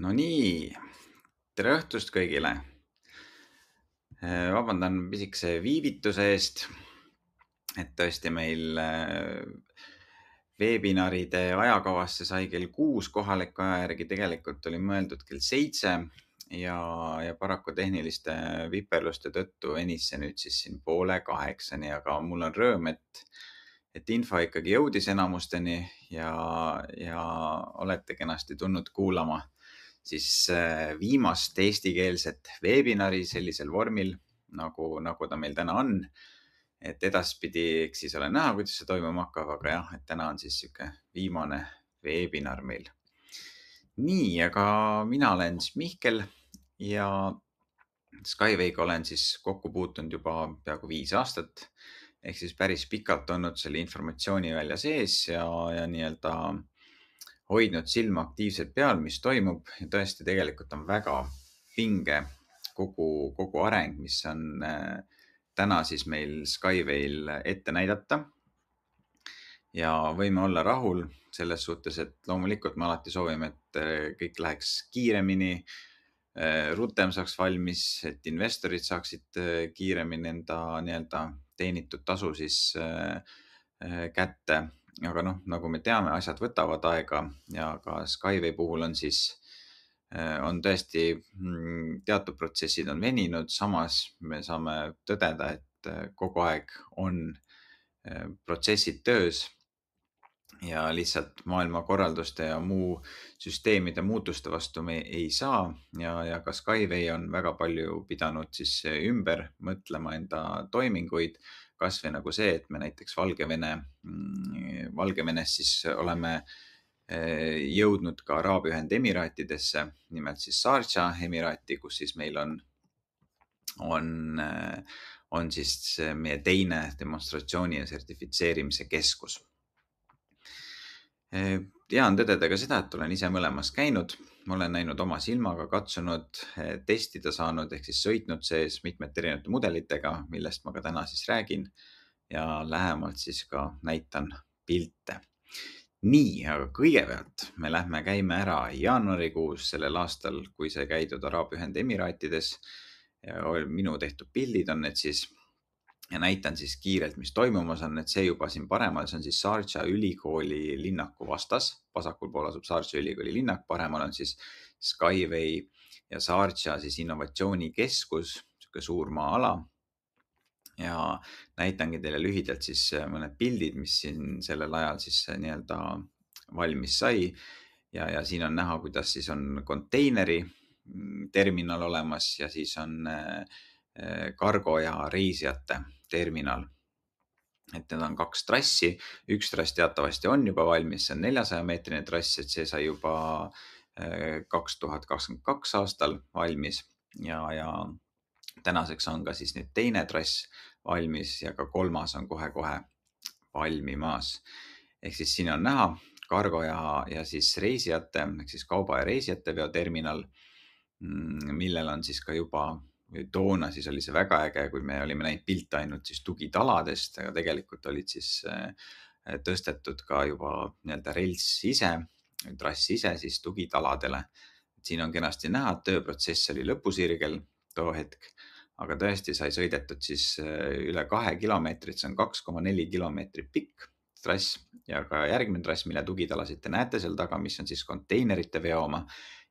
Nonii, tere õhtust kõigile. Äh, vabandan pisikese viivituse eest. et tõesti meil äh, veebinaride ajakavasse sai kell kuus kohaliku aja järgi, tegelikult oli mõeldud kell seitse ja, ja paraku tehniliste viperluste tõttu venis see nüüd siis siin poole kaheksani, aga mul on rõõm, et et info ikkagi jõudis enamusteni ja, ja olete kenasti tulnud kuulama siis äh, viimast eestikeelset veebinari sellisel vormil nagu, nagu ta meil täna on. et edaspidi, eks siis ole näha, kuidas see toimuma hakkab, aga jah, et täna on siis sihuke viimane veebinar meil. nii, aga mina olen siis Mihkel ja Skyway'ga olen siis kokku puutunud juba peaaegu viis aastat ehk siis päris pikalt olnud selle informatsiooni välja sees ja, ja nii-öelda hoidnud silma aktiivselt peal, mis toimub ja tõesti, tegelikult on väga vinge kogu, kogu areng, mis on äh, täna siis meil Skyway'l ette näidata. ja võime olla rahul selles suhtes, et loomulikult me alati soovime, et äh, kõik läheks kiiremini, äh, rutem saaks valmis, et investorid saaksid kiiremini enda nii-öelda teenitud tasu siis kätte aga noh, nagu me teame, asjad võtavad aega ja ka Skyway puhul on siis, äh, on tõesti mm, teatud protsessid on veninud, samas me saame tõdeda, et äh, kogu aeg on äh, protsessid töös ja lihtsalt maailmakorralduste ja muu süsteemide muutuste vastu me ei saa ja, ja ka Skyway on väga palju pidanud siis ümber mõtlema enda toiminguid kasvõi nagu see, et me näiteks Valgevene, mm, Valgevenes siis oleme eh, jõudnud ka Araabia Ühendemiraatidesse, nimelt siis Sharjah emiraati, kus siis meil on, on, on siis meie teine demonstratsiooni ja sertifitseerimise keskus. Eh, tean tõdeda ka seda, et olen ise mõlemas käinud ma olen näinud oma silmaga, katsunud, eh, testida saanud ehk siis sõitnud sees mitmete erinevate mudelitega, millest ma ka täna siis räägin ja lähemalt siis ka näitan pilte. nii, aga kõigepealt me lähme käime ära jaanuarikuus sellel aastal, kui sai käidud Araabia Ühendemiraatides. minu tehtud pildid on need siis ja näitan siis kiirelt, mis toimumas on, et see juba siin paremal, see on siis Sarja ülikooli linnaku vastas, vasakul pool asub Sarja ülikooli linnak, paremal on siis Skyway ja Sarja siis innovatsioonikeskus, sihuke suur maa-ala. ja näitangi teile lühidalt siis äh, mõned pildid, mis siin sellel ajal siis äh, nii-öelda valmis sai ja, ja siin on näha, kuidas siis on konteineri mm, terminal olemas ja siis on äh, äh kargo ja reisijate terminal. et need on kaks trassi, üks trass teatavasti on juba valmis, see on neljasaja meetrine trass, et see sai juba äh, kaks tuhat kakskümmend kaks aastal valmis ja, ja tänaseks on ka siis nüüd teine trass valmis ja ka kolmas on kohe-kohe valmimas. ehk siis siin on näha kargo ja, ja siis reisijate ehk siis kauba ja reisijate veoterminal, mm, millel on siis ka juba toona siis oli see väga äge, kui me olime näinud pilte ainult siis tugitaladest, aga tegelikult olid siis eh, tõstetud ka juba nii-öelda rels ise, trass ise siis tugitaladele. siin on kenasti näha, et tööprotsess oli lõpusirgel too hetk, aga tõesti sai sõidetud siis eh, üle kahe kilomeetri, see on kaks koma neli kilomeetrit pikk trass ja ka järgmine trass, mille tugitalasid te näete seal taga, mis on siis konteinerite veooma.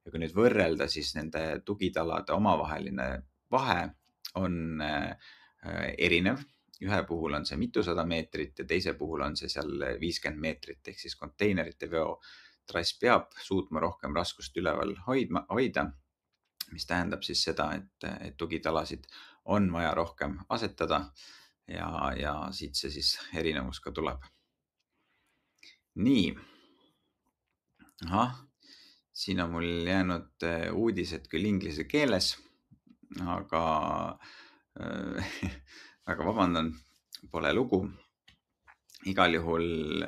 ja kui nüüd võrrelda, siis nende tugitalade omavaheline vahe on äh, äh, erinev, ühe puhul on see mitusada meetrit ja teise puhul on see seal viiskümmend meetrit ehk siis konteinerite veotrass peab suutma rohkem raskust üleval hoidma, hoida. mis tähendab siis seda, et, et tugitalasid on vaja rohkem asetada ja, ja siit see siis erinevus ka tuleb. nii. ahah, siin on mul jäänud äh, uudised küll inglise keeles aga äh,, aga vabandan, pole lugu. igal juhul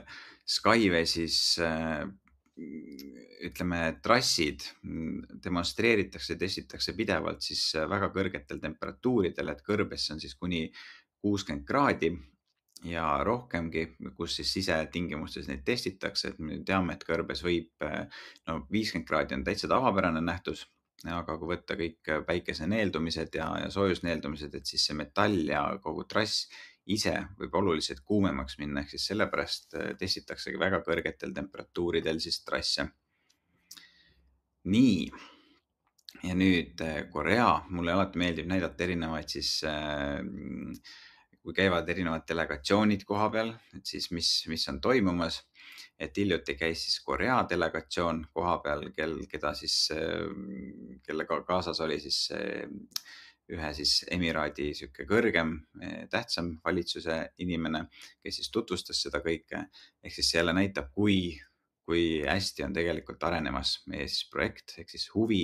Skyways äh, ütleme, trassid demonstreeritakse, testitakse pidevalt siis äh, väga kõrgetel temperatuuridel, et kõrbes on siis kuni kuuskümmend kraadi ja rohkemgi, kus siis sisetingimustes neid testitakse, et me teame, et kõrbes võib, äh, no viiskümmend kraadi on täitsa tavapärane nähtus aga kui võtta kõik äh, päikese neeldumised ja, ja soojusneeldumised, et siis see metall ja kogu trass ise võib oluliselt kuumemaks minna, ehk siis sellepärast äh, testitaksegi väga kõrgetel temperatuuridel siis trasse. nii, ja nüüd äh, Korea, mulle alati meeldib näidata erinevaid siis äh, kui käivad erinevad delegatsioonid koha peal, et siis mis, mis on toimumas et hiljuti käis siis Korea delegatsioon koha peal, kel, keda siis, ehm, kellega kaasas oli siis ehm, ühe siis emiraadi sihuke kõrgem, ehm, tähtsam valitsuse inimene, kes siis tutvustas seda kõike. ehk siis see jälle näitab, kui, kui hästi on tegelikult arenemas meie siis projekt ehk siis huvi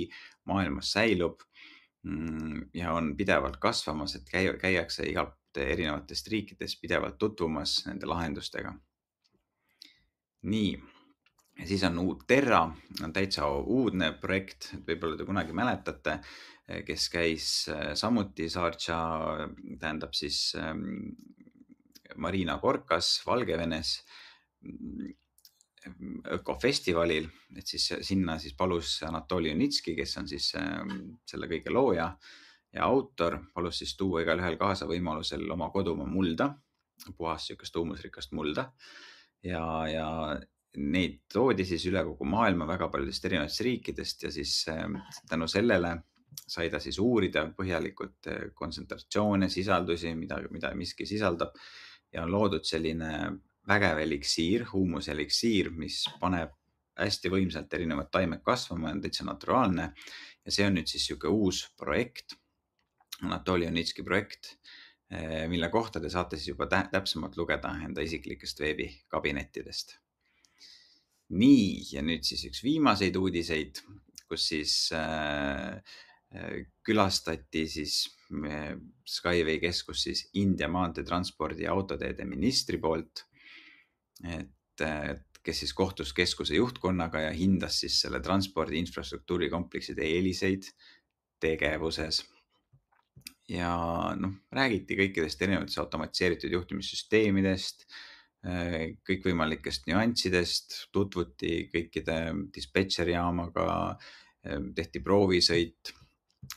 maailmas säilub mm, ja on pidevalt kasvamas, et käi-, käiakse igalt erinevatest riikidest pidevalt tutvumas nende lahendustega nii, siis on uut Terra, on täitsa uudne projekt, võib-olla te kunagi mäletate, kes käis äh, samuti Sarja, tähendab siis ähm, Marina Korkas Valgevenes äh, ökofestivalil, et siis sinna siis palus Anatoli Unitski, kes on siis ähm, selle kõige looja ja autor, palus siis tuua igalühel kaasa võimalusel oma kodumaa mulda, puhast sihukest tuumusrikast mulda ja, ja neid toodi siis üle kogu maailma väga paljudest erinevatest riikidest ja siis ähm, ah. tänu sellele sai ta siis uurida põhjalikult äh, kontsentratsioone, sisaldusi, mida, mida miski sisaldab ja on loodud selline vägev eliksiir, huumuseliksiir, mis paneb hästi võimsalt erinevad taimed kasvama, on täitsa naturaalne ja see on nüüd siis niisugune uus projekt, Anatoli Onitski projekt Äh, mille kohta te saate siis juba täpsemalt lugeda enda isiklikest veebikabinettidest. nii, ja nüüd siis üks viimaseid uudiseid, kus siis äh, äh, külastati siis Skyway keskus siis India maanteetranspordi ja autoteede ministri poolt. et, kes siis kohtus keskuse juhtkonnaga ja hindas siis selle transpordi infrastruktuuri komplekside eeliseid tegevuses ja noh, räägiti kõikidest erinevatest automatiseeritud juhtimissüsteemidest, äh, kõikvõimalikest nüanssidest, tutvuti kõikide dispetšeri jaamaga, ähm, tehti proovisõit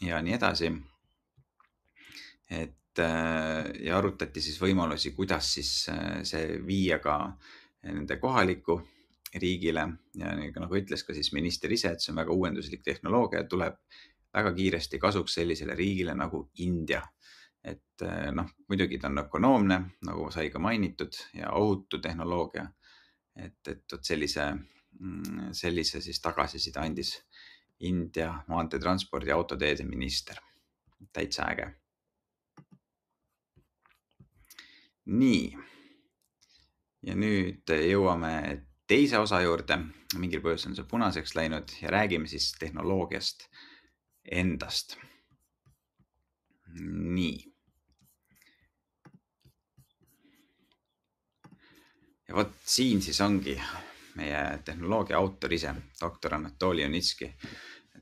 ja nii edasi. et äh, ja arutati siis võimalusi, kuidas siis äh, see viia ka nende kohalikku riigile ja nagu, nagu ütles ka siis minister ise, et see on väga uuenduslik tehnoloogia, tuleb väga kiiresti kasuks sellisele riigile nagu India. et eh, noh, muidugi ta on ökonoomne, nagu sai ka mainitud ja ohutu tehnoloogia. et, et vot sellise, mm, sellise siis tagasiside andis India maanteetranspordi autoteede minister. täitsa äge. nii. ja nüüd jõuame teise osa juurde, mingil põhjusel on see punaseks läinud ja räägime siis tehnoloogiast endast. nii. ja vot siin siis ongi meie tehnoloogia autor ise, doktor Anatoli Onitski.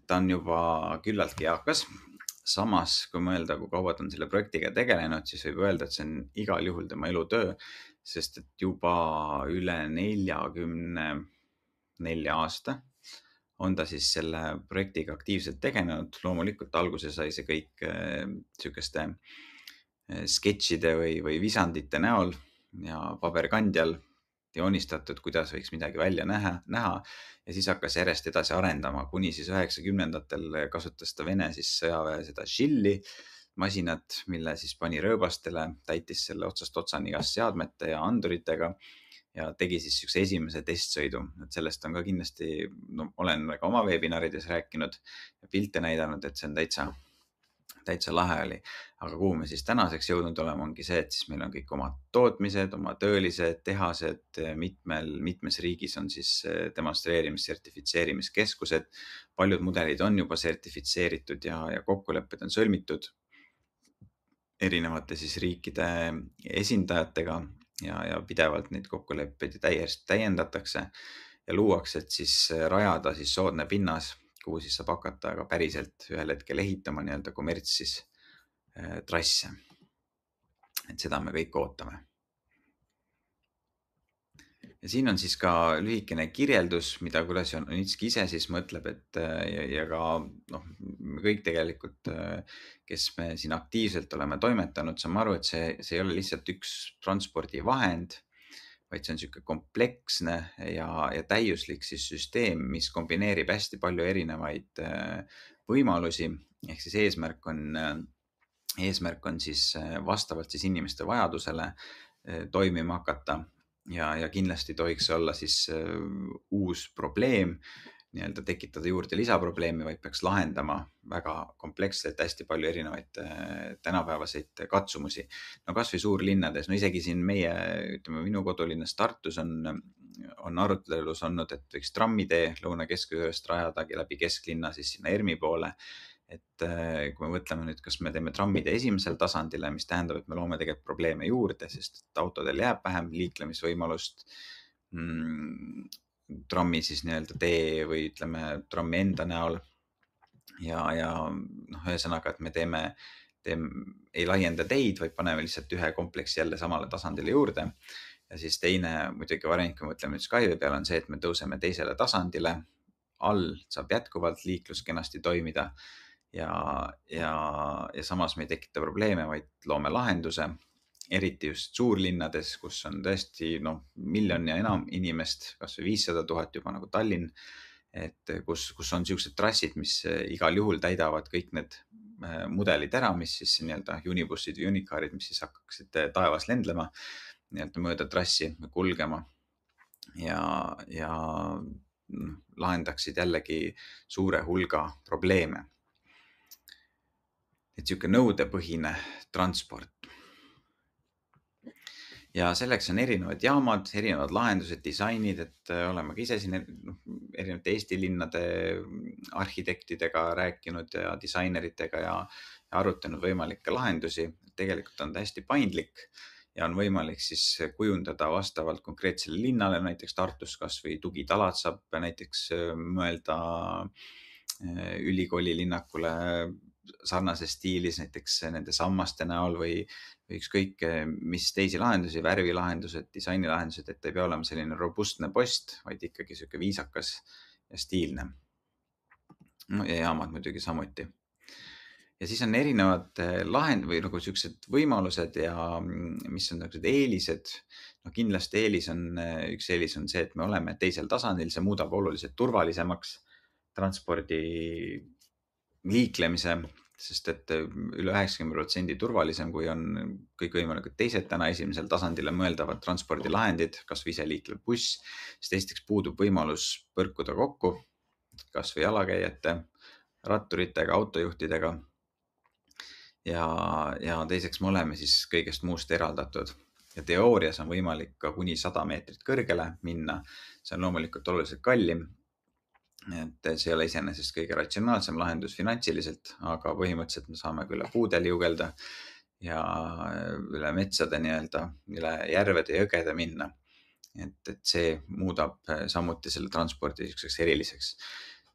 ta on juba küllaltki eakas. samas, kui mõelda, kui kaua ta on selle projektiga tegelenud, siis võib öelda, et see on igal juhul tema elutöö, sest et juba üle neljakümne nelja aasta on ta siis selle projektiga aktiivselt tegelenud, loomulikult alguse sai see kõik eh, sihukeste eh, sketšide või, või visandite näol ja paberkandjal joonistatud, kuidas võiks midagi välja näha, näha ja siis hakkas järjest edasi arendama, kuni siis üheksakümnendatel kasutas ta Vene siis sõjaväe seda Shilli masinat, mille siis pani rööbastele, täitis selle otsast otsani igas seadmete ja anduritega ja tegi siis siukse esimese testsõidu, et sellest on ka kindlasti, no olen ka oma webinarides rääkinud ja pilte näidanud, et see on täitsa, täitsa lahe oli. aga kuhu me siis tänaseks jõudnud oleme, ongi see, et siis meil on kõik omad tootmised, oma töölised, tehased, mitmel, mitmes riigis on siis eh, demonstreerimis, sertifitseerimiskeskused. paljud mudelid on juba sertifitseeritud ja, ja kokkulepped on sõlmitud erinevate siis riikide esindajatega ja, ja pidevalt neid kokkuleppeid täiesti täiendatakse ja luuakse, et siis äh, rajada siis soodne pinnas, kuhu siis saab hakata ka päriselt ühel hetkel ehitama nii-öelda kommerts siis äh, trasse. et seda me kõik ootame ja siin on siis ka lühikene kirjeldus, mida Kulasjanitski ise siis mõtleb, et äh, ja, ja ka noh, me kõik tegelikult, äh, kes me siin aktiivselt oleme toimetanud, saame aru, et see, see ei ole lihtsalt üks transpordivahend, vaid see on niisugune kompleksne ja, ja täiuslik siis süsteem, mis kombineerib hästi palju erinevaid äh, võimalusi ehk siis eesmärk on, eesmärk on siis vastavalt siis inimeste vajadusele toimima hakata ja, ja kindlasti tohiks olla siis äh, uus probleem nii-öelda tekitada juurde lisaprobleemi, vaid peaks lahendama väga kompleksselt hästi palju erinevaid äh, tänapäevaseid katsumusi. no kasvõi suurlinnades, no isegi siin meie, ütleme minu kodulinnas Tartus on, on arutelus olnud, et võiks trammitee Lõuna keskusest rajadagi läbi kesklinna siis sinna ERMi poole et äh, kui me mõtleme nüüd, kas me teeme trammid esimesele tasandile, mis tähendab, et me loome tegelikult probleeme juurde, sest et autodel jääb vähem liiklemisvõimalust mm,. trammi siis nii-öelda tee või ütleme trammi enda näol. ja, ja noh, ühesõnaga, et me teeme, teeme, ei laienda teid, vaid paneme lihtsalt ühe kompleksi jälle samale tasandile juurde ja siis teine muidugi variant, kui me mõtleme nüüd Skype'i peale, on see, et me tõuseme teisele tasandile, all saab jätkuvalt liiklus kenasti toimida ja, ja, ja samas me ei tekita probleeme, vaid loome lahenduse. eriti just suurlinnades, kus on tõesti noh, miljon ja enam inimest, kasvõi viissada tuhat juba nagu Tallinn. et kus, kus on siuksed trassid, mis eh, igal juhul täidavad kõik need eh, mudelid ära, mis siis nii-öelda unibussid või unikaarid, mis siis hakkaksid eh, taevas lendlema, nii-öelda mööda trassi kulgema ja, ja noh, lahendaksid jällegi suure hulga probleeme et sihuke nõudepõhine transport. ja selleks on erinevad jaamad, erinevad lahendused, disainid, et äh, oleme ka ise siin noh, erinevate Eesti linnade mm, arhitektidega rääkinud ja disaineritega ja, ja arutanud võimalikke lahendusi. tegelikult on ta hästi paindlik ja on võimalik siis kujundada vastavalt konkreetsele linnale, näiteks Tartus kasvõi tugitalad saab näiteks äh, mõelda äh, ülikoolilinnakule sarnases stiilis, näiteks nende sammaste näol või, või ükskõik mis teisi lahendusi, värvilahendused, disainilahendused, et ei pea olema selline robustne post, vaid ikkagi sihuke viisakas ja stiilne. no ja jaamad muidugi samuti. ja siis on erinevad eh, lahend- või nagu siuksed võimalused ja mm, mis on niisugused eelised. no kindlasti eelis on, eh, üks eelis on see, et me oleme teisel tasandil, see muudab oluliselt turvalisemaks transpordi liiklemise, sest et äh, üle üheksakümne protsendi turvalisem, kui on kõikvõimalikud teised täna esimesel tasandil mõeldavad transpordilahendid, kasvõi iseliiklev buss, siis esiteks puudub võimalus põrkuda kokku kasvõi jalakäijate, ratturitega, autojuhtidega. ja, ja teiseks me oleme siis kõigest muust eraldatud ja teoorias on võimalik ka kuni sada meetrit kõrgele minna. see on loomulikult oluliselt kallim et see ei ole iseenesest kõige ratsionaalsem lahendus finantsiliselt, aga põhimõtteliselt me saame ka üle puudel jugelda ja üle metsade nii-öelda, üle järvede, jõgede minna. et, et see muudab eh, samuti selle transpordi niisuguseks eriliseks.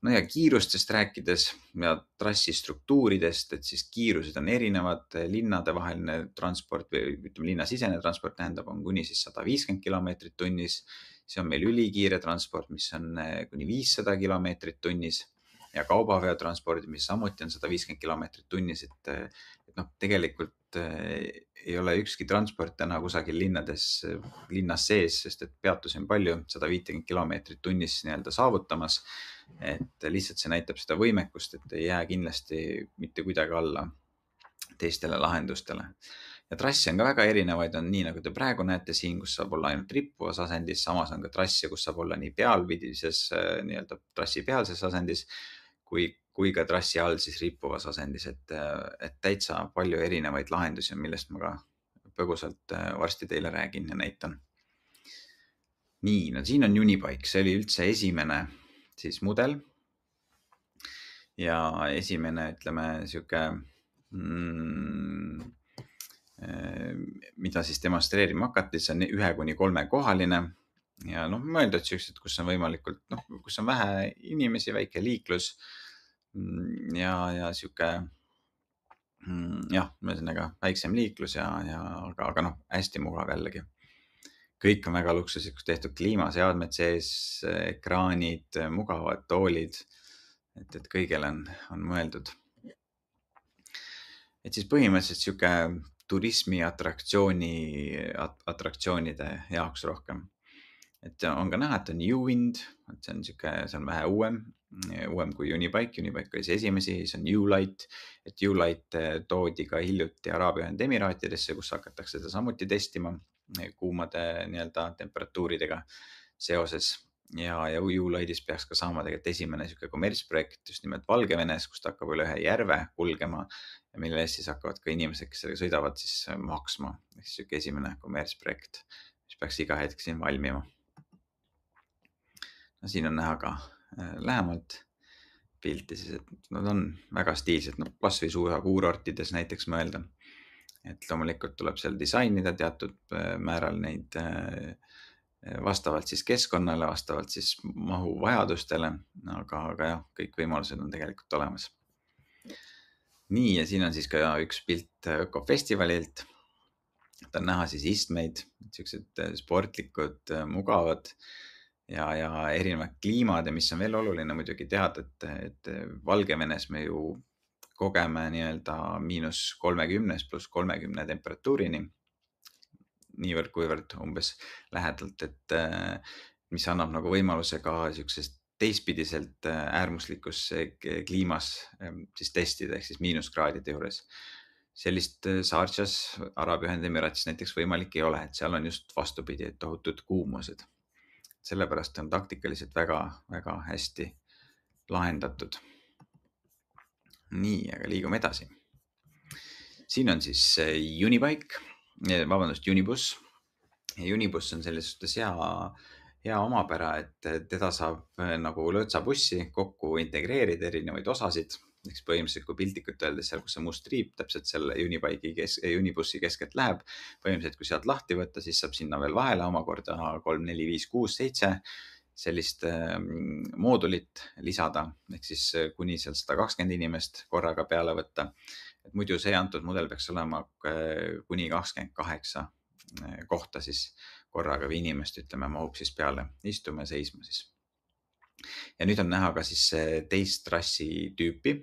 no ja kiirustest rääkides ja trassi struktuuridest, et siis kiirused on erinevad, linnadevaheline transport või ütleme, linnasisene transport tähendab, on kuni siis sada viiskümmend kilomeetrit tunnis siis on meil ülikiire transport, mis on eh, kuni viissada kilomeetrit tunnis ja kaubaveotranspordid, mis samuti on sada viiskümmend kilomeetrit tunnis, et, eh, et noh, tegelikult eh, ei ole ükski transport täna kusagil linnades, linnas sees, sest et peatusi on palju, sada viitekümmet kilomeetrit tunnis nii-öelda saavutamas. et lihtsalt see näitab seda võimekust, et ei jää kindlasti mitte kuidagi alla teistele lahendustele ja trasse on ka väga erinevaid, on nii nagu te praegu näete siin, kus saab olla ainult rippuvas asendis, samas on ka trasse, kus saab olla nii pealpidises äh, nii-öelda trassi pealses asendis kui, kui ka trassi all siis rippuvas asendis, et, äh, et täitsa palju erinevaid lahendusi on, millest ma ka põgusalt äh, varsti teile räägin ja näitan. nii, no siin on Unibike, see oli üldse esimene siis mudel. ja esimene, ütleme sihuke mm, Ehm, mida siis demonstreerima hakati, see on ühe kuni kolmekohaline ja noh, mõeldud siuksed, kus on võimalikult noh, kus on vähe inimesi, väike liiklus mm, ja, ja sihuke mm, jah, ühesõnaga väiksem liiklus ja, ja aga, aga noh, hästi mugav jällegi. kõik on väga luksuslikuks tehtud, kliimaseadmed sees, ekraanid, mugavad toolid. et, et kõigil on, on mõeldud. et siis põhimõtteliselt sihuke turismiatraktsiooni at,, atraktsioonide jaoks rohkem. et on ka näha, et on U-Wind, et see on sihuke, see on vähe uuem, uuem kui Unibike, Unibike oli see esimesi, siis on U-Light. et U-Light eh, toodi ka hiljuti Araabia Ühendemiraatidesse, kus hakatakse seda samuti testima eh, kuumade nii-öelda temperatuuridega seoses ja, ja Ujulaidis peaks ka saama tegelikult esimene sihuke kommertsprojekt just nimelt Valgevenes, kus ta hakkab üle ühe järve kulgema ja mille eest siis hakkavad ka inimesed, kes sellega sõidavad, siis äh, maksma. ehk siis sihuke esimene kommertsprojekt, mis peaks iga hetk siin valmima. no siin on näha ka äh, lähemalt pilti siis, et nad on väga stiilsed, noh kasvõi suve kuurortides näiteks mõelda. et loomulikult tuleb seal disainida teatud äh, määral neid äh, vastavalt siis keskkonnale, vastavalt siis mahu vajadustele, aga, aga jah, kõik võimalused on tegelikult olemas. nii, ja siin on siis ka üks pilt ökofestivalilt. ta on näha siis istmeid, siuksed äh, sportlikud, äh, mugavad ja, ja erinevad kliimad ja mis on veel oluline muidugi teada, et, et äh, Valgevenes me ju kogeme nii-öelda miinus kolmekümnes pluss kolmekümne temperatuurini niivõrd-kuivõrd umbes lähedalt, et äh, mis annab nagu võimaluse ka siuksest teistpidiselt äh, äärmuslikus kliimas ähm, siis testida ehk siis miinuskraadide juures. sellist äh, Sarjas, Araabia Ühendemiratis näiteks võimalik ei ole, et seal on just vastupidi, et tohutud kuumused. sellepärast on taktikaliselt väga-väga hästi lahendatud. nii, aga liigume edasi. siin on siis Unibike Eh, vabandust, Unibus. Unibus on selles suhtes hea, hea omapära, et teda saab eh, nagu lõõtsabussi kokku integreerida erinevaid osasid eks põhimõtteliselt kui piltlikult öeldes seal, kus see must triip täpselt selle Unibike'i kes-, Unibussi keskelt läheb. põhimõtteliselt, kui sealt lahti võtta, siis saab sinna veel vahele omakorda kolm, neli, viis, kuus, seitse sellist äh, moodulit lisada, ehk siis eh, kuni seal sada kakskümmend inimest korraga peale võtta et muidu see antud mudel peaks olema eh, kuni kakskümmend kaheksa eh, kohta siis korraga või inimest, ütleme, mahub siis peale istuma ja seisma siis. ja nüüd on näha ka siis eh, teist trassi tüüpi,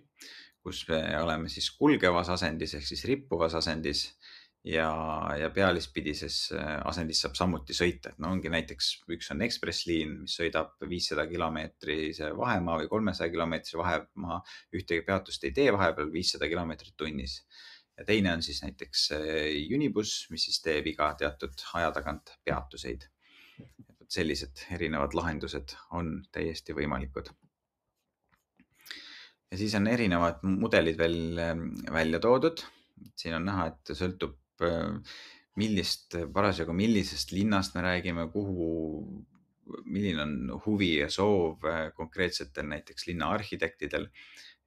kus me oleme siis kulgevas asendis ehk siis rippuvas asendis ja, ja pealispidises äh, asendis saab samuti sõita, et no ongi näiteks üks on Ekspress liin, mis sõidab viissada kilomeetrise vahemaa või kolmesaja kilomeetrise vahemaa, ühtegi peatust ei tee vahepeal viissada kilomeetrit tunnis. ja teine on siis näiteks äh, Unibus, mis siis teeb iga teatud aja tagant peatuseid. vot sellised erinevad lahendused on täiesti võimalikud ja siis on erinevad mudelid veel äh, välja toodud. siin on näha, et sõltub Äh, millist, parasjagu millisest linnast me räägime, kuhu, milline on huvi ja soov äh, konkreetsetel näiteks linnaarhitektidel.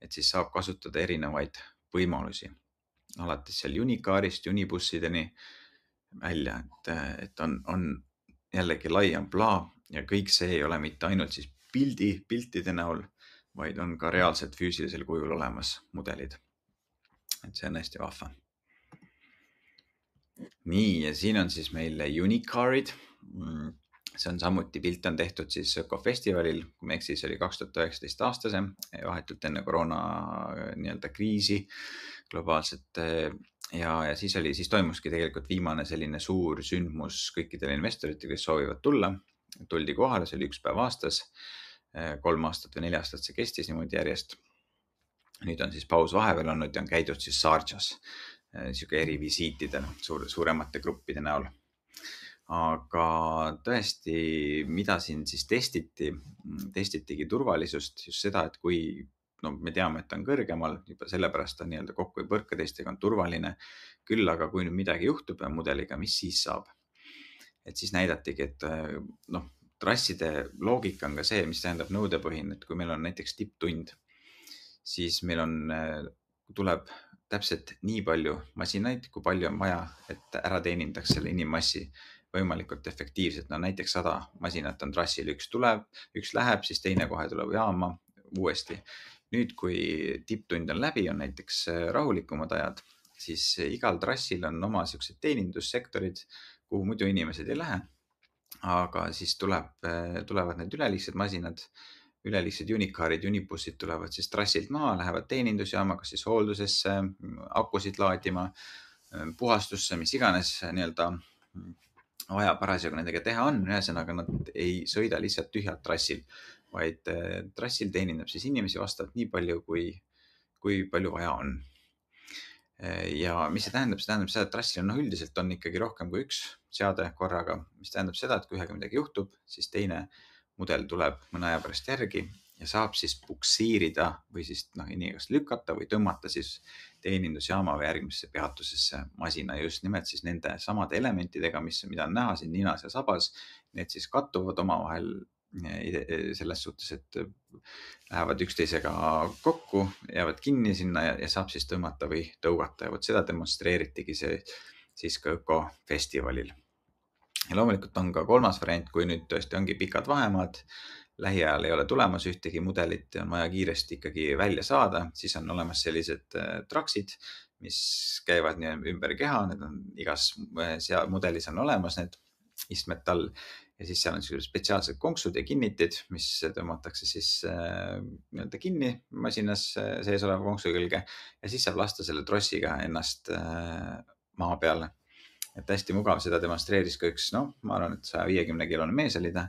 et siis saab kasutada erinevaid võimalusi, alates seal Unicarist Unibussideni välja, et, et on, on jällegi lai ampluaa ja kõik see ei ole mitte ainult siis pildi, piltide näol, vaid on ka reaalselt füüsilisel kujul olemas mudelid. et see on hästi vahva nii, ja siin on siis meil unicard'id. Mm, see on samuti, pilt on tehtud siis Öko festivalil, kui ma ei eksi, see oli kaks tuhat üheksateist aastase, vahetult enne koroona äh, nii-öelda kriisi globaalset äh, ja, ja siis oli, siis toimuski tegelikult viimane selline suur sündmus kõikidele investoritele, kes soovivad tulla. tuldi kohale, see oli üks päev aastas. Äh, kolm aastat või neli aastat see kestis niimoodi järjest. nüüd on siis paus vahepeal olnud ja on käidud siis Sarjas. Äh, sihuke erivisiitidena noh, suur, suuremate gruppide näol. aga tõesti, mida siin siis testiti, testitigi turvalisust, just seda, et kui no me teame, et ta on kõrgemal, juba sellepärast ta nii-öelda kokku ei põrka, teistega on turvaline. küll aga kui nüüd midagi juhtub mudeliga, mis siis saab? et siis näidatigi, et äh, noh, trasside loogika on ka see, mis tähendab nõudepõhine, et kui meil on näiteks tipptund, siis meil on, äh, tuleb täpselt nii palju masinaid, kui palju on vaja, et ära teenindaks selle inimmassi võimalikult efektiivselt. no näiteks sada masinat on trassil, üks tuleb, üks läheb, siis teine kohe tuleb jaama uuesti. nüüd, kui tipptund on läbi, on näiteks äh, rahulikumad ajad, siis igal trassil on oma siuksed teenindussektorid, kuhu muidu inimesed ei lähe. aga siis tuleb, äh, tulevad need üleliigsed masinad üleliigsed Unicarid, Unibussid tulevad siis trassilt maha, lähevad teenindusjaama, kas siis hooldusesse, akusid laadima, puhastusse, mis iganes nii-öelda vaja parasjagu nendega teha on. ühesõnaga, nad ei sõida lihtsalt tühjalt trassil, vaid eh, trassil teenindab siis inimesi vastavalt nii palju, kui, kui palju vaja on eh, ja mis see tähendab, see tähendab seda, et trassil on noh, üldiselt on ikkagi rohkem kui üks seade korraga, mis tähendab seda, et kui ühega midagi juhtub, siis teine äh, mudel tuleb mõne aja pärast järgi ja saab siis puksiirida või siis noh, inimest lükata või tõmmata siis teenindusjaama või järgmisse peatusesse masina just nimelt siis nende samade elementidega, mis, mida on näha siin ninas ja sabas. Need siis kattuvad omavahel eh, selles suhtes, et lähevad üksteisega kokku, jäävad kinni sinna ja, ja saab siis tõmmata või tõugata ja vot seda demonstreeritigi see siis ka ökofestivalil ja loomulikult on ka kolmas variant, kui nüüd tõesti ongi pikad vahemaad, lähiajal ei ole tulemas ühtegi mudelit, on vaja kiiresti ikkagi välja saada, siis on olemas sellised äh, traksid, mis käivad ümber keha, need on igas äh, seal mudelis on olemas need istmed all ja siis seal on sellised spetsiaalsed konksud ja kinnitid, mis tõmmatakse siis äh, nii-öelda kinni masinas äh, sees oleva konksu külge ja siis saab lasta selle trossiga ennast äh, maa peale et hästi mugav, seda demonstreeris ka üks, noh, ma arvan, et saja viiekümne kilone mees oli ta,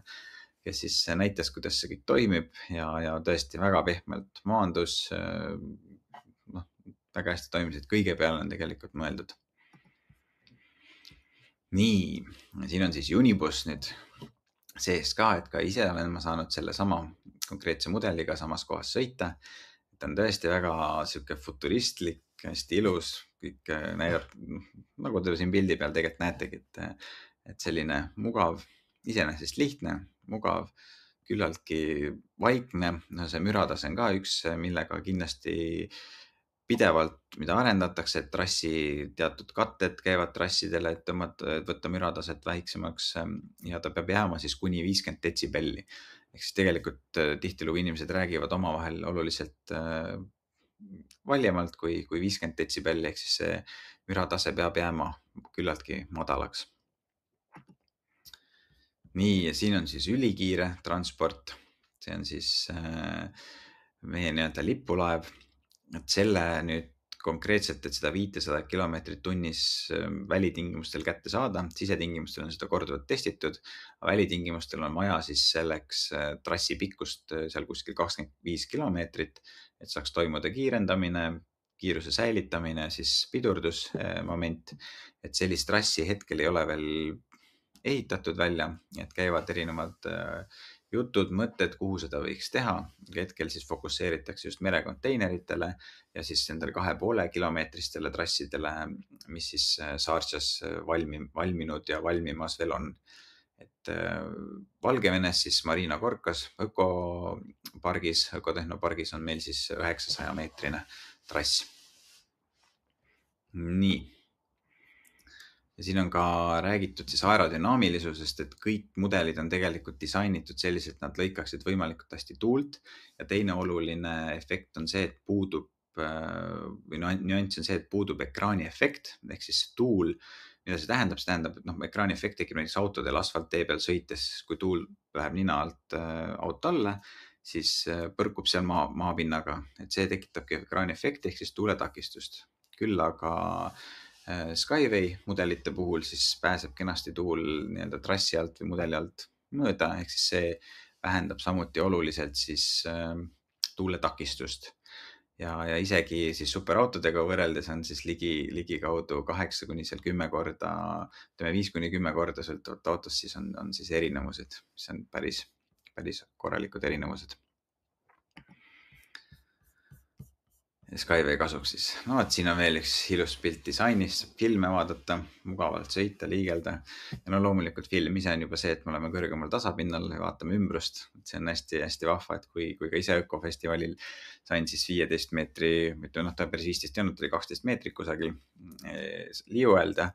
kes siis näitas, kuidas see kõik toimib ja, ja tõesti väga pehmelt maandus. Äh, noh, väga hästi toimis, et kõige peale on tegelikult mõeldud. nii, siin on siis Unibus nüüd sees ka, et ka ise olen ma saanud sellesama konkreetse mudeliga samas kohas sõita. ta on tõesti väga sihuke futuristlik, hästi ilus, kõik äh, näidab, nagu te siin pildi peal tegelikult näetegi, et, äh, et selline mugav, iseenesest lihtne, mugav, küllaltki vaikne, no see müratase on ka üks, millega kindlasti pidevalt, mida arendatakse, et trassi teatud katted käivad trassidele, et tõmmata, võtta mürataset väiksemaks ähm, ja ta peab jääma siis kuni viiskümmend detsibelli. ehk siis tegelikult äh, tihtilugu inimesed räägivad omavahel oluliselt valjemalt kui, kui viiskümmend detsibelli ehk siis see müratase peab jääma küllaltki madalaks. nii, ja siin on siis ülikiire transport, see on siis äh, meie nii-öelda lipulaev. et selle nüüd konkreetselt, et seda viitesadat kilomeetrit tunnis äh, välitingimustel kätte saada, sisetingimustel on seda korduvalt testitud. välitingimustel on vaja siis selleks äh, trassi pikkust seal kuskil kakskümmend viis kilomeetrit et saaks toimuda kiirendamine, kiiruse säilitamine, siis pidurdusmoment. Äh, et sellist trassi hetkel ei ole veel ehitatud välja, et käivad erinevad äh, jutud, mõtted, kuhu seda võiks teha. hetkel siis fokusseeritakse just merekonteineritele ja siis nendele kahe poole kilomeetristele trassidele, mis siis äh, Saarsas valmi-, valminud ja valmimas veel on et äh, Valgevenes siis Marina Korkas ökopargis, ökotehnopargis on meil siis üheksasaja meetrine trass. nii. ja siin on ka räägitud siis aerodünaamilisusest, et kõik mudelid on tegelikult disainitud selliselt, nad lõikaksid võimalikult hästi tuult ja teine oluline efekt on see, et puudub äh, või nüanss on see, et puudub ekraani efekt ehk siis tuul äh, mida see tähendab, see tähendab, et noh, ekraaniefekt tekib näiteks autodel asfalttee peal sõites, kui tuul läheb nina alt äh, auto alla, siis äh, põrkub seal maa, maapinnaga, et see tekitabki ekraaniefekti ehk siis tuuletakistust. küll aga äh, Skyway mudelite puhul siis pääseb kenasti tuul nii-öelda trassi alt või mudeli alt mööda, ehk siis see vähendab samuti oluliselt siis äh, tuuletakistust ja, ja isegi siis superautodega võrreldes on siis ligi, ligikaudu kaheksa kuni seal kümme korda, ütleme viis kuni kümme korda sõltuvalt autost, siis on, on siis erinevused, mis on päris, päris korralikud erinevused Skyway kasuks siis. no vot, siin on veel üks ilus pilt disainist, saab filme vaadata, mugavalt sõita, liigelda. ja no loomulikult film ise on juba see, et me oleme kõrgemal tasapinnal ja vaatame ümbrust. see on hästi-hästi vahva, et kui, kui ka ise ökofestivalil sain siis viieteist meetri, mitte noh, ta päris viisteist ei olnud, oli kaksteist meetrit kusagil liiuelda.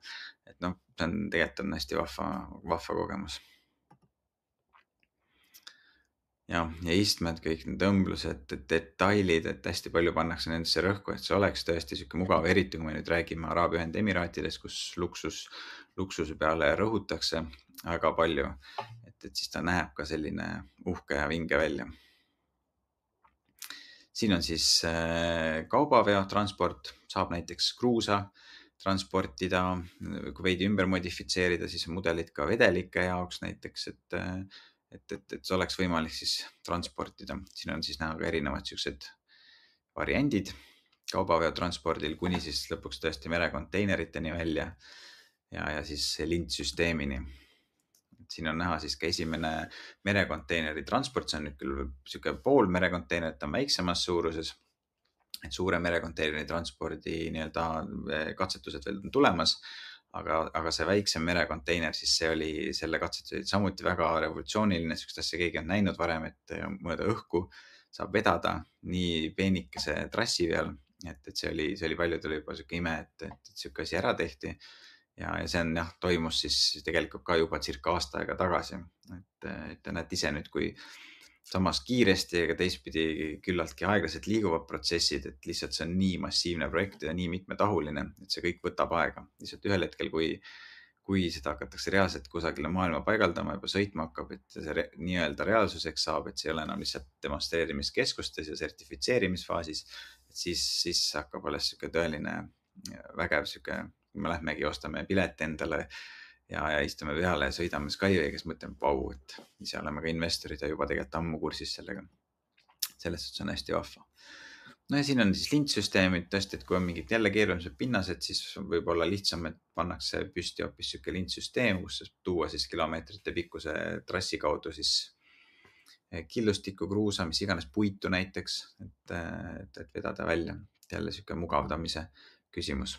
et noh, see on tegelikult on hästi vahva, vahva kogemus jah, ja istmed, kõik need õmblused, detailid, et hästi palju pannakse nendesse rõhku, et see oleks tõesti sihuke mugav, eriti kui me nüüd räägime Araabia Ühendemiraatidest, kus luksus, luksuse peale rõhutakse väga palju. et, et siis ta näeb ka selline uhke ja vinge välja. siin on siis äh, kaubaveotransport, saab näiteks kruusa transportida, kui veidi ümber modifitseerida, siis mudelid ka vedelike jaoks näiteks, et äh, et, et, et oleks võimalik siis transportida, siin on siis näha ka erinevad siuksed variandid kaubaveotranspordil kuni siis lõpuks tõesti merekonteineriteni välja ja, ja siis lintsüsteemini. siin on näha siis ka esimene merekonteineri transport, see on nüüd küll sihuke pool merekonteinerit on väiksemas suuruses. suure merekonteineri transpordi nii-öelda katsetused veel on tulemas aga, aga see väiksem merekonteiner, siis see oli, selle katsetus oli samuti väga revolutsiooniline, sihukest asja keegi ei olnud näinud varem, et eh, mööda õhku saab vedada nii peenikese trassi peal, et, et see oli, see oli paljudele juba sihuke ime, et, et, et sihuke asi ära tehti. ja, ja see on jah, toimus siis tegelikult ka juba circa aasta aega tagasi, et, eh, et te näete ise nüüd, kui samas kiiresti, aga teistpidi küllaltki aeglaselt liiguvad protsessid, et lihtsalt see on nii massiivne projekt ja nii mitmetahuline, et see kõik võtab aega. lihtsalt ühel hetkel, kui, kui seda hakatakse reaalselt kusagile maailma paigaldama, juba sõitma hakkab, et see re, nii-öelda reaalsuseks saab, et see ei ole enam lihtsalt demonstreerimiskeskustes ja sertifitseerimisfaasis. siis, siis hakkab alles sihuke tõeline äh, vägev sihuke, me lähmegi ostame pilet endale ja, ja istume peale ja sõidame Skyway'ga, siis mõtleme, vau, et ise oleme ka investorid ja juba tegelikult ammu kursis sellega. selles suhtes on hästi vahva. no ja siin on siis lintsüsteemid tõesti, et kui on mingid jälle keerulised pinnased, siis võib-olla lihtsam, et pannakse püsti hoopis sihuke lintsüsteem, kus saab tuua siis kilomeetrite pikkuse trassi kaudu siis eh, killustikku, kruusa, mis iganes, puitu näiteks, et, eh, et, et vedada välja. jälle sihuke mugavdamise küsimus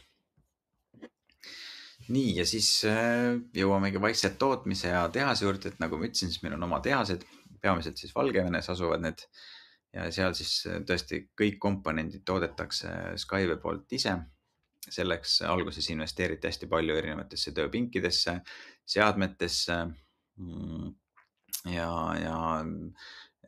nii, ja siis äh, jõuamegi vaikselt tootmise ja tehase juurde, et nagu ma ütlesin, siis meil on oma tehased, peamiselt siis Valgevenes asuvad need. ja seal siis äh, tõesti kõik komponendid toodetakse äh, Skype poolt ise. selleks alguses investeeriti hästi palju erinevatesse tööpinkidesse, seadmetesse. Mm, ja, ja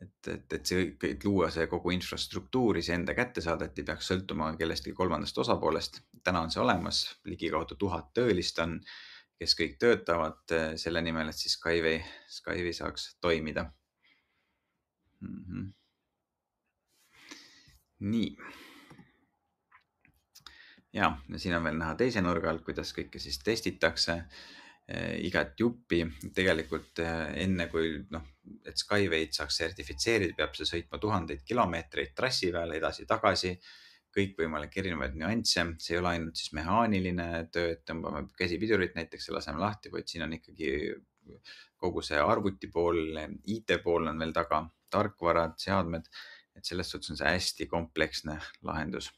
et, et, et see, et luua see kogu infrastruktuur iseenda kätte saada, et ei peaks sõltuma kellestki kolmandast osapoolest. täna on see olemas, ligikaudu tuhat töölist on, kes kõik töötavad selle nimel, et siis Skyway, Skyway saaks toimida mm. -hmm. nii. ja, ja siin on veel näha teise nurga alt, kuidas kõike siis testitakse Eh, igat juppi. tegelikult eh, enne kui noh, et Skyway'd saaks sertifitseerida, peab see sõitma tuhandeid kilomeetreid trassi peal edasi-tagasi. kõikvõimalikke erinevaid nüansse, see ei ole ainult siis mehaaniline töö, et tõmbame käsipidurit näiteks ja laseme lahti, vaid siin on ikkagi kogu see arvuti pool, IT pool on veel taga, tarkvarad, seadmed. et selles suhtes on see hästi kompleksne lahendus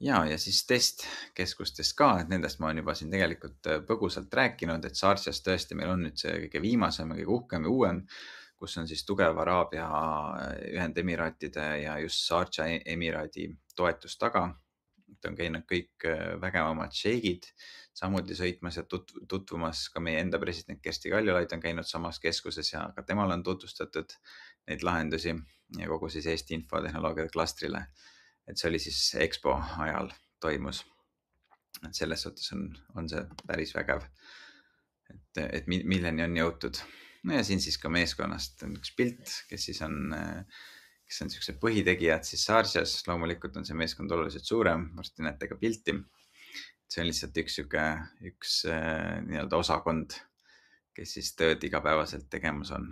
ja, ja siis testkeskustest ka, et nendest ma olen juba siin tegelikult äh, põgusalt rääkinud, et Saarsias tõesti meil on nüüd see kõige viimasem, kõige uhkem ja uuem, kus on siis tugev Araabia äh, Ühendemiraatide ja just Saarja emiraadi toetus taga. et on käinud kõik äh, vägevamad šeigid samuti sõitmas ja tutv tutvumas, ka meie enda president Kersti Kaljulaid on käinud samas keskuses ja ka temale on tutvustatud neid lahendusi ja kogu siis Eesti infotehnoloogiate klastrile et see oli siis EXPO ajal toimus. et selles suhtes on, on see päris vägev. et, et milleni on jõutud. no ja siin siis ka meeskonnast on üks pilt, kes siis on, kes on siuksed põhitegijad siis Sarsias, loomulikult on see meeskond oluliselt suurem, varsti näete ka pilti. see on lihtsalt üks sihuke, üks eh, nii-öelda osakond, kes siis tööd igapäevaselt tegemas on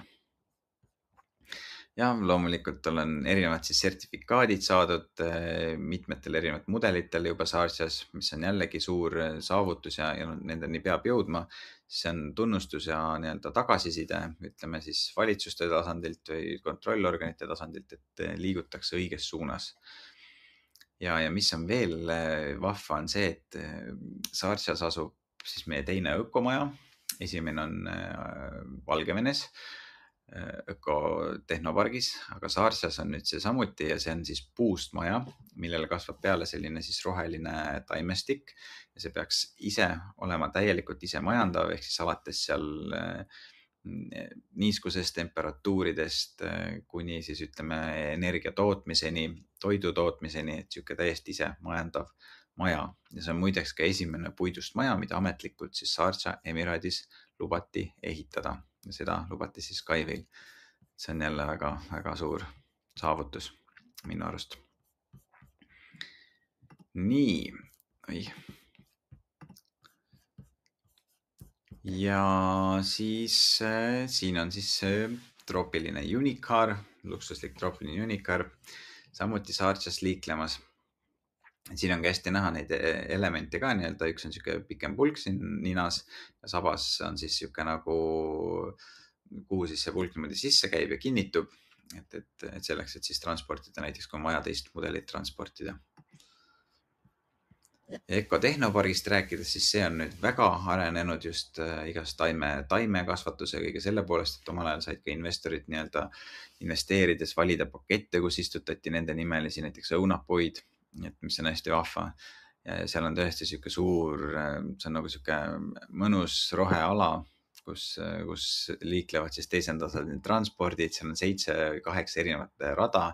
jah, loomulikult olen erinevad siis sertifikaadid saadud eh, mitmetel erinevatel mudelitel juba Sarsias, mis on jällegi suur eh, saavutus ja, ja nendeni peab jõudma. see on tunnustus ja nii-öelda tagasiside, ütleme siis valitsuste tasandilt või kontrollorganite tasandilt, et eh, liigutakse õiges suunas ja, ja mis on veel vahva, on see, et Sarsias asub siis meie teine ökomaja, esimene on Valgevenes äh, ökotehnopargis, aga Saarsias on nüüd see samuti ja see on siis puust maja, millele kasvab peale selline siis roheline taimestik ja see peaks ise olema täielikult ise majandav, ehk siis alates seal eh, niiskusest, temperatuuridest eh, kuni siis ütleme energia tootmiseni, toidu tootmiseni, et sihuke täiesti ise majandav maja ja see on muideks ka esimene puidust maja, mida ametlikult siis Saartsa emiraadis lubati ehitada seda lubati siis Skype'il. see on jälle väga-väga suur saavutus minu arust. nii, oih. ja siis äh, siin on siis äh, troopiline unicar, luksuslik troopiline unicar, samuti saartes liiklemas siin on ka hästi näha neid eh, elemente ka nii-öelda, üks on sihuke pikem pulk siin ninas ja sabas on siis sihuke nagu, kuhu siis see pulk niimoodi sisse käib ja kinnitub. et, et, et selleks, et siis transportida, näiteks kui on vaja teist mudelit transportida. Eko tehnopargist rääkides, siis see on nüüd väga arenenud just eh, igas taime, taimekasvatuse ja kõige selle poolest, et omal ajal said ka investorid nii-öelda investeerides valida pakette, kus istutati nende nimelisi näiteks õunapuid nii et mis on hästi vahva. seal on tõesti sihuke suur, see on nagu sihuke mõnus roheala, kus, kus liiklevad siis teisel tasandil transpordid, seal on seitse-kaheksa erinevat rada,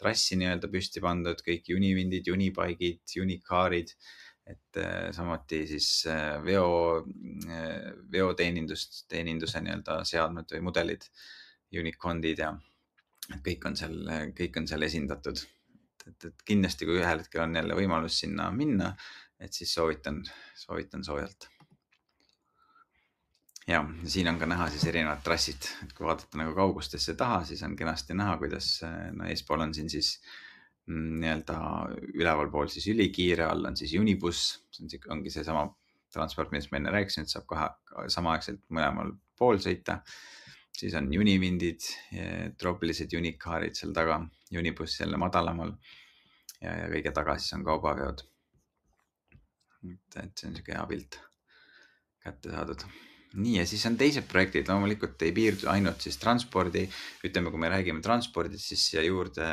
trassi nii-öelda püsti pandud, kõik univindid, unibike'id, unikaarid et eh, samuti siis eh, veo, eh, veoteenindust, teeninduse nii-öelda seadmed või mudelid, unikondid ja kõik on seal, kõik on seal esindatud et, et kindlasti, kui ühel hetkel on jälle võimalus sinna minna, et siis soovitan, soovitan soojalt. ja siin on ka näha siis erinevad trassid, et kui vaadata nagu kaugustesse taha, siis on kenasti näha, kuidas no eespool on siin siis mm, nii-öelda ülevalpool siis ülikiire, all on siis unibuss, see on sihuke, ongi seesama transport, millest ma enne rääkisin, et saab kahe, samaaegselt mõlemal pool sõita. siis on univindid, eh, troopilised unikaarid seal taga Unibuss jälle madalamal ja, ja kõige taga siis on kaubaveod. et, et see on sihuke hea pilt kätte saadud. nii, ja siis on teised projektid, loomulikult ei piirdu ainult siis transpordi, ütleme, kui me räägime transpordist, siis siia juurde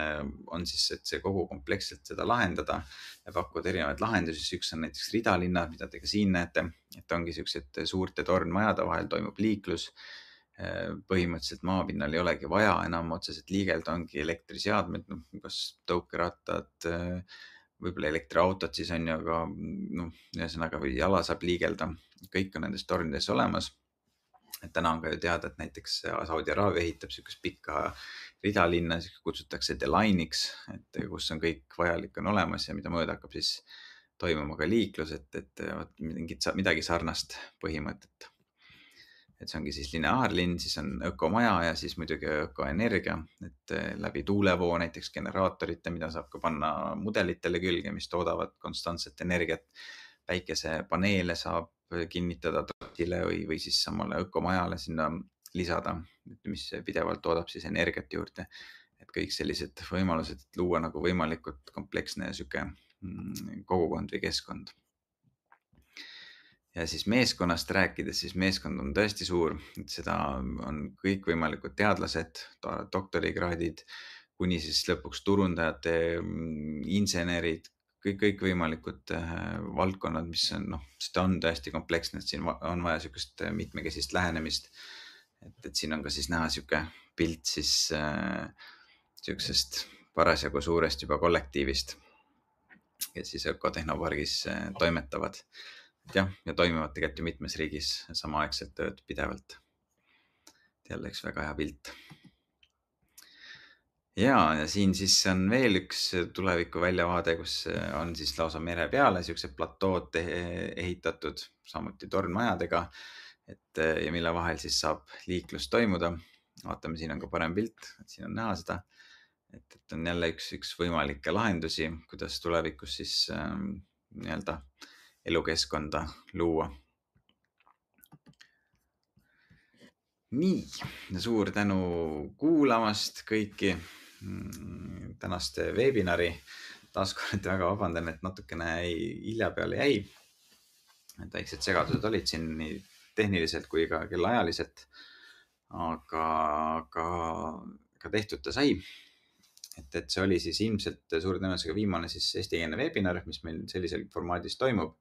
on siis, et see kogu kompleksselt seda lahendada ja pakkuda erinevaid lahendusi, siis üks on näiteks ridalinnad, mida te ka siin näete, et ongi siuksed suurte tornmajade vahel toimub liiklus Äh, põhimõtteliselt maapinnal ei olegi vaja enam otseselt liigelda, ongi elektriseadmed, noh kas tõukerattad, äh, võib-olla elektriautod siis on ju, aga noh, ühesõnaga või jala saab liigelda, kõik on nendes tornides olemas. et täna on ka ju teada, et näiteks Saudi Araabia ehitab sihukest pikka rida linna, kutsutakse delainiks, et kus on kõik vajalik on olemas ja mida mööda hakkab siis toimuma ka liiklus, et, et vot mingit, midagi sarnast põhimõtet et see ongi siis lineaarlinn, siis on ökomaja ja siis muidugi ökoenergia, et eh, läbi tuulevoo näiteks generaatorite, mida saab ka panna mudelitele külge, mis toodavad konstantset energiat. päikesepaneele saab kinnitada trotile või, või siis samale ökomajale sinna lisada, mis pidevalt toodab siis energiat juurde. et kõik sellised võimalused, et luua nagu võimalikult kompleksne sihuke mm, kogukond või keskkond ja siis meeskonnast rääkides, siis meeskond on tõesti suur, et seda on kõikvõimalikud teadlased, doktorikraadid kuni siis lõpuks turundajate, mm, insenerid, kõik, kõikvõimalikud äh, valdkonnad, mis on noh, seda on tõesti kompleksne, et siin on vaja sihukest äh, mitmekesist lähenemist. et, et siin on ka siis näha sihuke pilt siis äh, sihukesest parasjagu suurest juba kollektiivist, kes siis ökotehnopargis äh, toimetavad et jah, ja toimivad tegelikult ju mitmes riigis samaaegset tööd pidevalt. et jälle üks väga hea pilt. ja, ja siin siis on veel üks tuleviku väljavaade, kus on siis lausa mere peale siuksed platood ehitatud, samuti tornmajadega. et ja mille vahel siis saab liiklus toimuda. vaatame, siin on ka parem pilt, et siin on näha seda et, et on jälle üks, üks võimalikke lahendusi, kuidas tulevikus siis ähm, nii-öelda äh, elukeskkonda luua. nii, suur tänu kuulamast kõiki mm, tänast veebinari. taaskord väga vabandan, et natukene hilja peale jäi. väiksed segadused olid siin nii tehniliselt kui ka kellaajaliselt. aga, aga ka tehtud ta sai. et, et see oli siis ilmselt suure tõenäosusega viimane siis eestikeelne veebinar, mis meil sellisel formaadis toimub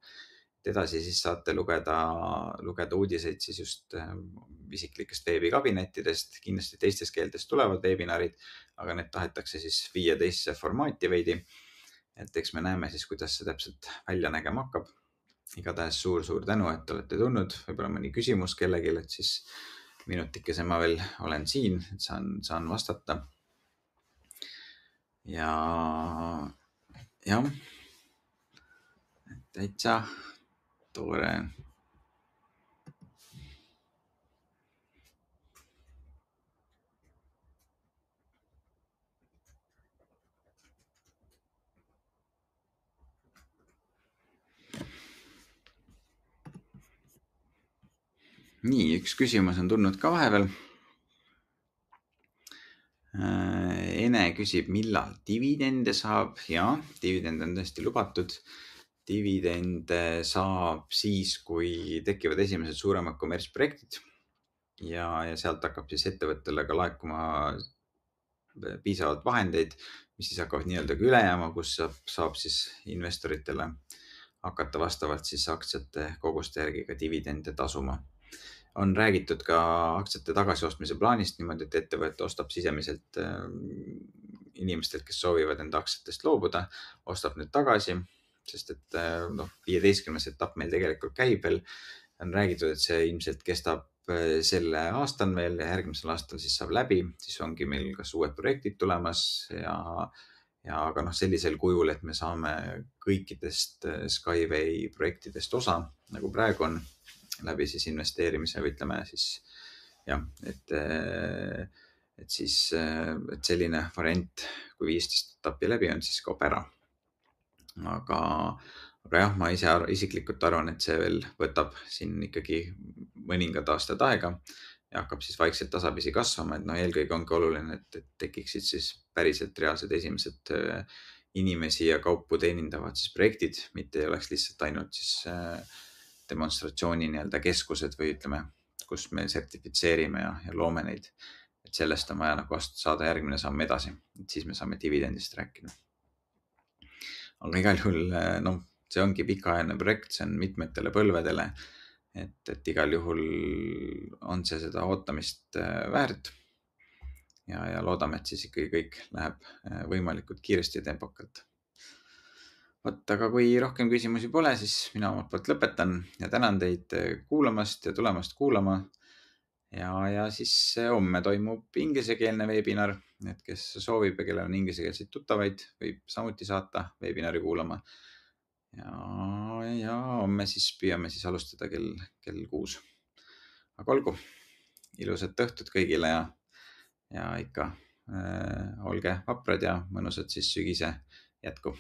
et edasi siis saate lugeda, lugeda uudiseid siis just äh, isiklikest veebikabinettidest, kindlasti teistes keeltes tulevad veebinarid, aga need tahetakse siis viia teisse formaati veidi. et eks me näeme siis, kuidas see täpselt välja nägema hakkab. igatahes suur-suur tänu, et olete tulnud, võib-olla mõni küsimus kellelgi, et siis minutikese ma veel olen siin, saan, saan vastata. ja jah, täitsa órán. nii, üks küsimus on tulnud ka vahepeal. Äh, Ene küsib, millal dividende saab ja dividend on tõesti lubatud dividende saab siis, kui tekivad esimesed suuremad kommertsprojektid ja, ja sealt hakkab siis ettevõttele ka laekuma äh, piisavalt vahendeid, mis siis hakkavad nii-öelda ka üle jääma, kus saab, saab siis investoritele hakata vastavalt siis aktsiate koguste järgi ka dividende tasuma. on räägitud ka aktsiate tagasiostmise plaanist niimoodi, et ettevõte ostab sisemiselt äh, inimestelt, kes soovivad enda aktsiatest loobuda, ostab need tagasi sest et äh, noh, viieteistkümnes etapp meil tegelikult käib veel. on räägitud, et see ilmselt kestab äh, selle aasta on veel, järgmisel aastal siis saab läbi, siis ongi meil kas uued projektid tulemas ja, ja aga noh, sellisel kujul, et me saame kõikidest äh, Skyway projektidest osa, nagu praegu on, läbi siis investeerimise või ütleme siis jah, et, et siis, et selline variant, kui viisteist etappi läbi on, siis kaob ära aga, aga jah, ma ise isiklikult arvan, et see veel võtab siin ikkagi mõningad aastad aega ja hakkab siis vaikselt tasapisi kasvama, et no eelkõige ongi oluline, et, et tekiksid siis päriselt reaalsed esimesed äh, inimesi ja kaupu teenindavad siis projektid, mitte ei oleks lihtsalt ainult siis äh, demonstratsiooni nii-öelda keskused või ütleme, kus me sertifitseerime ja, ja loome neid. et sellest on vaja nagu saada järgmine samm edasi, et siis me saame dividendist rääkida aga igal juhul äh, noh, see ongi pikaajaline projekt, see on mitmetele põlvedele. et, et igal juhul on see seda ootamist äh, väärt. ja, ja loodame, et siis ikkagi kõik läheb äh, võimalikult kiiresti ja tempokalt vot, aga kui rohkem küsimusi pole, siis mina omalt poolt lõpetan ja tänan teid kuulamast ja tulemast kuulama ja, ja siis eh, homme toimub inglisekeelne veebinar, et kes soovib ja kellel on inglisekeelseid tuttavaid, võib samuti saata veebinari kuulama. ja, ja homme siis püüame siis alustada kell, kell kuus. aga olgu, ilusat õhtut kõigile ja, ja ikka äh, olge vaprad ja mõnusat siis sügise jätku